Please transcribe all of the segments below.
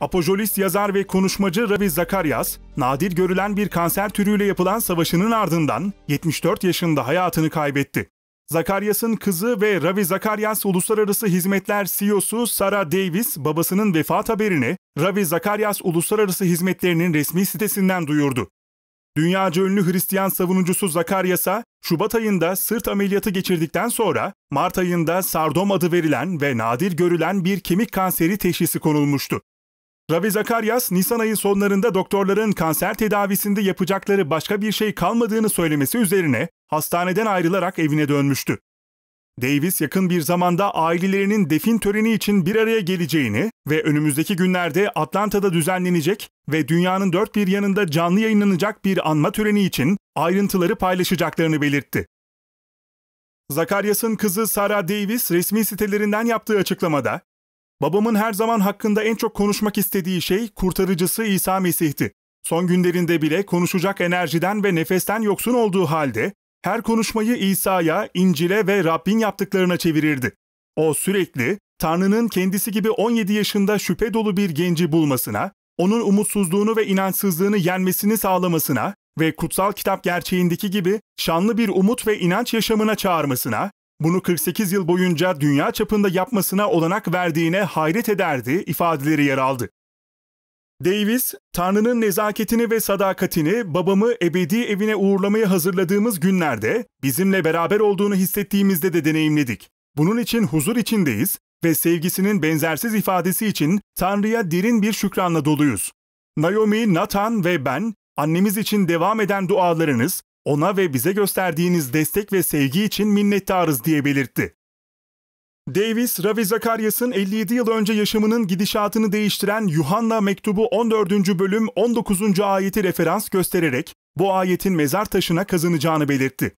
Apojolist yazar ve konuşmacı Ravi Zakaryas, nadir görülen bir kanser türüyle yapılan savaşının ardından 74 yaşında hayatını kaybetti. Zakaryas'ın kızı ve Ravi Zakaryas Uluslararası Hizmetler CEO'su Sara Davis babasının vefat haberini Ravi Zakaryas Uluslararası Hizmetlerinin resmi sitesinden duyurdu. Dünyaca ünlü Hristiyan savunucusu Zakaryas'a Şubat ayında sırt ameliyatı geçirdikten sonra Mart ayında sardom adı verilen ve nadir görülen bir kemik kanseri teşhisi konulmuştu. Ravi Zakaryas, Nisan ayı sonlarında doktorların kanser tedavisinde yapacakları başka bir şey kalmadığını söylemesi üzerine hastaneden ayrılarak evine dönmüştü. Davis yakın bir zamanda ailelerinin defin töreni için bir araya geleceğini ve önümüzdeki günlerde Atlanta'da düzenlenecek ve dünyanın dört bir yanında canlı yayınlanacak bir anma töreni için ayrıntıları paylaşacaklarını belirtti. Zakaryas'ın kızı Sarah Davis resmi sitelerinden yaptığı açıklamada Babamın her zaman hakkında en çok konuşmak istediği şey kurtarıcısı İsa Mesih'ti. Son günlerinde bile konuşacak enerjiden ve nefesten yoksun olduğu halde her konuşmayı İsa'ya, İncil'e ve Rabbin yaptıklarına çevirirdi. O sürekli Tanrı'nın kendisi gibi 17 yaşında şüphe dolu bir genci bulmasına, onun umutsuzluğunu ve inançsızlığını yenmesini sağlamasına ve kutsal kitap gerçeğindeki gibi şanlı bir umut ve inanç yaşamına çağırmasına, bunu 48 yıl boyunca dünya çapında yapmasına olanak verdiğine hayret ederdi ifadeleri yer aldı. Davis, Tanrı'nın nezaketini ve sadakatini babamı ebedi evine uğurlamaya hazırladığımız günlerde, bizimle beraber olduğunu hissettiğimizde de deneyimledik. Bunun için huzur içindeyiz ve sevgisinin benzersiz ifadesi için Tanrı'ya derin bir şükranla doluyuz. Naomi, Nathan ve ben, annemiz için devam eden dualarınız, ona ve bize gösterdiğiniz destek ve sevgi için minnettarız diye belirtti. Davis, Ravi Zakaryas'ın 57 yıl önce yaşamının gidişatını değiştiren Yuhanna mektubu 14. bölüm 19. ayeti referans göstererek bu ayetin mezar taşına kazınacağını belirtti.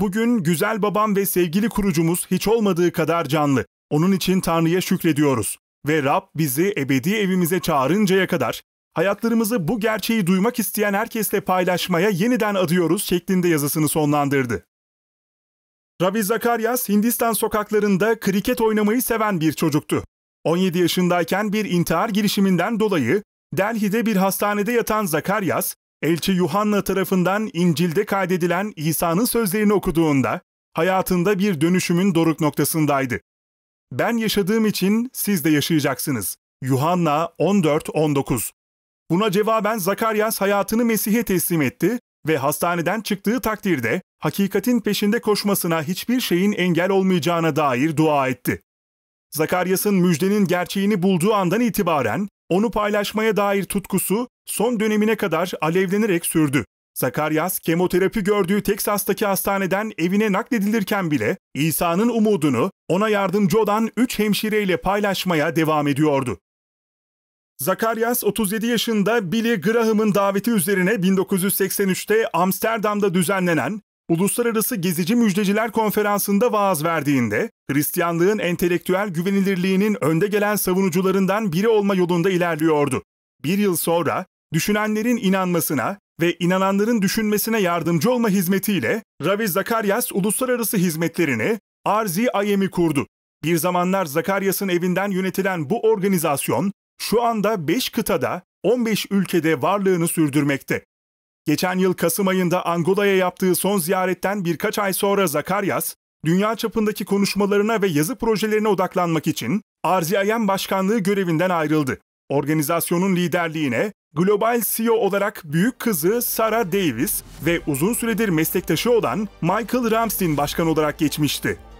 Bugün güzel babam ve sevgili kurucumuz hiç olmadığı kadar canlı. Onun için Tanrı'ya şükrediyoruz ve Rab bizi ebedi evimize çağırıncaya kadar Hayatlarımızı bu gerçeği duymak isteyen herkesle paylaşmaya yeniden adıyoruz şeklinde yazısını sonlandırdı. Ravi Zakaryas Hindistan sokaklarında kriket oynamayı seven bir çocuktu. 17 yaşındayken bir intihar girişiminden dolayı Delhi'de bir hastanede yatan Zakaryas, elçi Yuhanna tarafından İncil'de kaydedilen İsa'nın sözlerini okuduğunda hayatında bir dönüşümün doruk noktasındaydı. Ben yaşadığım için siz de yaşayacaksınız. Yuhanna 14-19 Buna cevaben Zakaryas hayatını Mesih'e teslim etti ve hastaneden çıktığı takdirde hakikatin peşinde koşmasına hiçbir şeyin engel olmayacağına dair dua etti. Zakaryas'ın müjdenin gerçeğini bulduğu andan itibaren onu paylaşmaya dair tutkusu son dönemine kadar alevlenerek sürdü. Zakaryas kemoterapi gördüğü Teksas'taki hastaneden evine nakledilirken bile İsa'nın umudunu ona yardımcı olan üç hemşireyle paylaşmaya devam ediyordu. Zakaryas 37 yaşında Billy Graham'ın daveti üzerine 1983'te Amsterdam'da düzenlenen Uluslararası Gezici Müjdeciler Konferansı'nda vaaz verdiğinde, Hristiyanlığın entelektüel güvenilirliğinin önde gelen savunucularından biri olma yolunda ilerliyordu. Bir yıl sonra, düşünenlerin inanmasına ve inananların düşünmesine yardımcı olma hizmetiyle Ravi Zakaryas uluslararası hizmetlerini RZIM'i kurdu. Bir zamanlar Zakaryas'ın evinden yönetilen bu organizasyon, şu anda 5 kıtada 15 ülkede varlığını sürdürmekte. Geçen yıl Kasım ayında Angola'ya yaptığı son ziyaretten birkaç ay sonra Zakaryas, dünya çapındaki konuşmalarına ve yazı projelerine odaklanmak için Arziayen Başkanlığı görevinden ayrıldı. Organizasyonun liderliğine global CEO olarak büyük kızı Sarah Davis ve uzun süredir meslektaşı olan Michael Ramstein başkan olarak geçmişti.